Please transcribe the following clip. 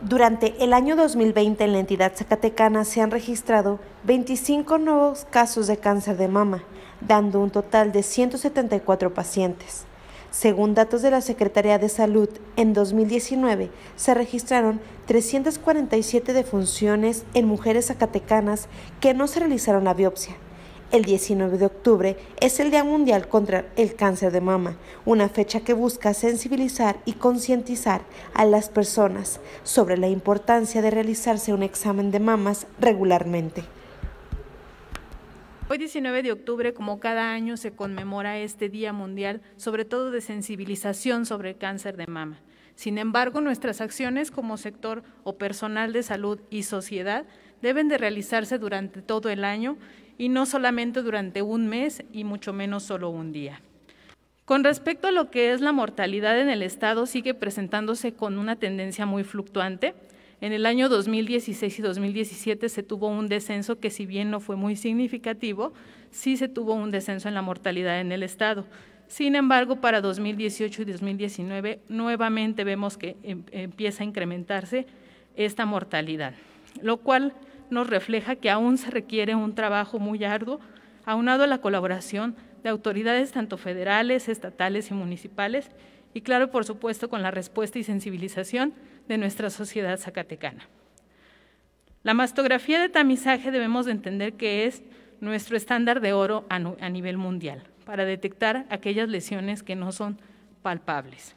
Durante el año 2020 en la entidad zacatecana se han registrado 25 nuevos casos de cáncer de mama, dando un total de 174 pacientes. Según datos de la Secretaría de Salud, en 2019 se registraron 347 defunciones en mujeres zacatecanas que no se realizaron la biopsia, el 19 de octubre es el Día Mundial contra el Cáncer de Mama, una fecha que busca sensibilizar y concientizar a las personas sobre la importancia de realizarse un examen de mamas regularmente. Hoy 19 de octubre, como cada año, se conmemora este Día Mundial, sobre todo de sensibilización sobre el cáncer de mama. Sin embargo, nuestras acciones como sector o personal de salud y sociedad deben de realizarse durante todo el año y no solamente durante un mes y mucho menos solo un día. Con respecto a lo que es la mortalidad en el Estado, sigue presentándose con una tendencia muy fluctuante. En el año 2016 y 2017 se tuvo un descenso que si bien no fue muy significativo, sí se tuvo un descenso en la mortalidad en el Estado. Sin embargo, para 2018 y 2019 nuevamente vemos que em, empieza a incrementarse esta mortalidad, lo cual nos refleja que aún se requiere un trabajo muy arduo, aunado a la colaboración de autoridades tanto federales, estatales y municipales, y claro, por supuesto, con la respuesta y sensibilización de nuestra sociedad zacatecana. La mastografía de tamizaje debemos entender que es nuestro estándar de oro a nivel mundial para detectar aquellas lesiones que no son palpables.